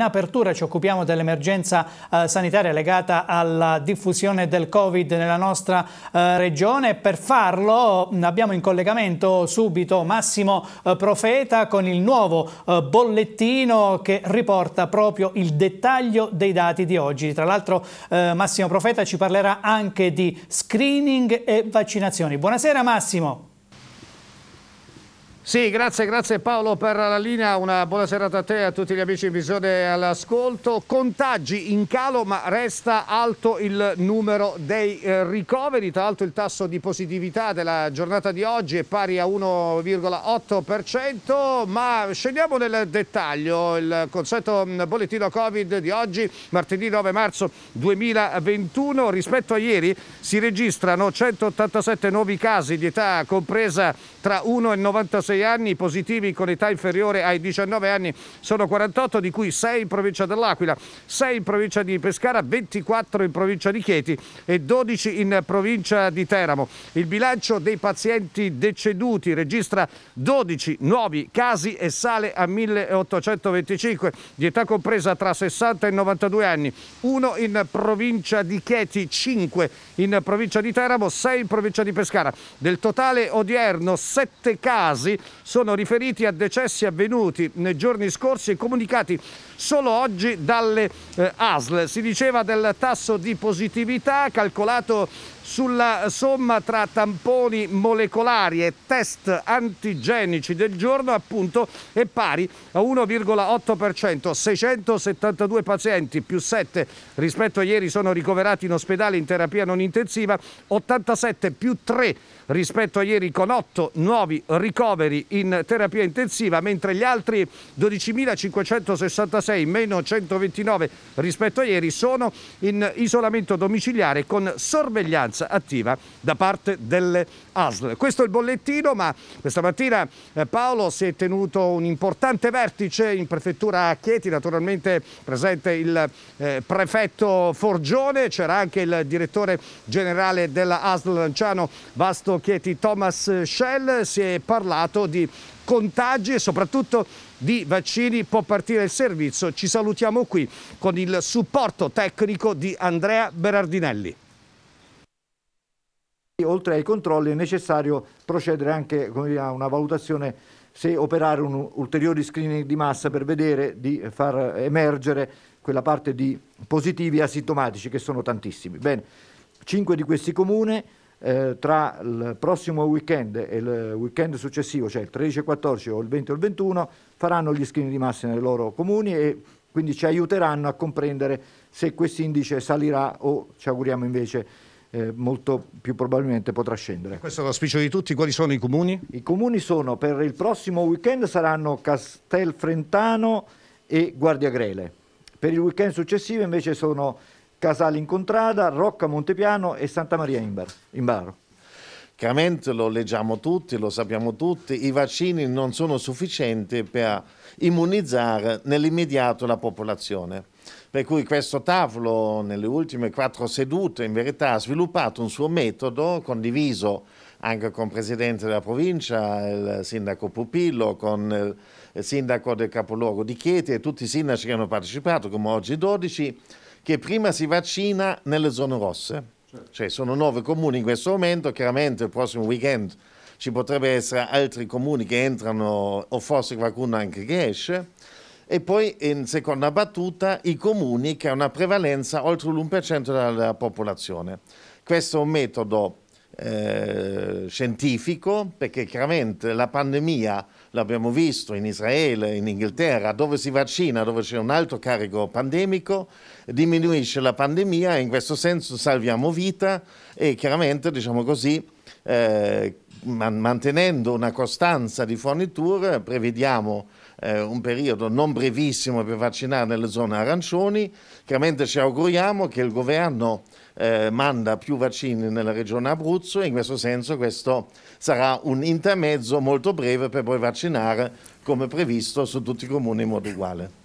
In apertura ci occupiamo dell'emergenza eh, sanitaria legata alla diffusione del Covid nella nostra eh, regione. Per farlo abbiamo in collegamento subito Massimo eh, Profeta con il nuovo eh, bollettino che riporta proprio il dettaglio dei dati di oggi. Tra l'altro eh, Massimo Profeta ci parlerà anche di screening e vaccinazioni. Buonasera Massimo. Sì, grazie, grazie Paolo per la linea, una buona serata a te e a tutti gli amici in visione all'ascolto. Contagi in calo ma resta alto il numero dei eh, ricoveri, tra l'altro il tasso di positività della giornata di oggi è pari a 1,8%, ma scendiamo nel dettaglio il consueto mm, bollettino Covid di oggi, martedì 9 marzo 2021, rispetto a ieri si registrano 187 nuovi casi di età compresa tra 1 e 96 36 anni, i positivi con età inferiore ai 19 anni sono 48, di cui 6 in provincia dell'Aquila, 6 in provincia di Pescara, 24 in provincia di Chieti e 12 in provincia di Teramo. Il bilancio dei pazienti deceduti registra 12 nuovi casi e sale a 1825, di età compresa tra 60 e 92 anni, 1 in provincia di Chieti, 5 in provincia di Teramo, 6 in provincia di Pescara. Del totale odierno 7 casi sono riferiti a decessi avvenuti nei giorni scorsi e comunicati solo oggi dalle eh, ASL. Si diceva del tasso di positività calcolato sulla somma tra tamponi molecolari e test antigenici del giorno appunto è pari a 1,8%. 672 pazienti più 7 rispetto a ieri sono ricoverati in ospedale in terapia non intensiva, 87 più 3 rispetto a ieri con 8 nuovi ricoveri in terapia intensiva, mentre gli altri 12.566 meno 129 rispetto a ieri sono in isolamento domiciliare con sorveglianza vigilanza attiva da parte delle ASL. Questo è il bollettino, ma questa mattina eh, Paolo si è tenuto un importante vertice in prefettura a Chieti, naturalmente presente il eh, prefetto Forgione, c'era anche il direttore generale della ASL Lanciano Vasto Chieti Thomas Schell, si è parlato di contagi e soprattutto di vaccini può partire il servizio. Ci salutiamo qui con il supporto tecnico di Andrea Berardinelli. Oltre ai controlli è necessario procedere anche a una valutazione se operare un ulteriore screening di massa per vedere di far emergere quella parte di positivi asintomatici che sono tantissimi. Bene, cinque di questi comuni eh, tra il prossimo weekend e il weekend successivo, cioè il 13 e 14 o il 20 o il 21, faranno gli screening di massa nei loro comuni e quindi ci aiuteranno a comprendere se questo indice salirà o ci auguriamo invece eh, molto più probabilmente potrà scendere. Questo è l'auspicio di tutti. Quali sono i comuni? I comuni sono per il prossimo weekend saranno Castelfrentano e Guardiagrele. Per il weekend successivo invece sono Casali in Contrada, Rocca Montepiano e Santa Maria in Baro. Chiaramente lo leggiamo tutti, lo sappiamo tutti, i vaccini non sono sufficienti per immunizzare nell'immediato la popolazione. Per cui questo tavolo nelle ultime quattro sedute in verità ha sviluppato un suo metodo condiviso anche con il presidente della provincia, il sindaco Pupillo, con il sindaco del capoluogo di Chieti e tutti i sindaci che hanno partecipato, come oggi 12, che prima si vaccina nelle zone rosse. Certo. Cioè sono nove comuni in questo momento, chiaramente il prossimo weekend ci potrebbe essere altri comuni che entrano o forse qualcuno anche che esce e poi in seconda battuta i comuni che hanno una prevalenza oltre l'1% della popolazione. Questo è un metodo eh, scientifico perché chiaramente la pandemia l'abbiamo visto in Israele, in Inghilterra, dove si vaccina, dove c'è un alto carico pandemico, diminuisce la pandemia e in questo senso salviamo vita e chiaramente, diciamo così, eh, mantenendo una costanza di forniture, prevediamo eh, un periodo non brevissimo per vaccinare nelle zone arancioni. Chiaramente ci auguriamo che il governo eh, manda più vaccini nella regione Abruzzo e in questo senso questo sarà un intermezzo molto breve per poi vaccinare come previsto su tutti i comuni in modo uguale.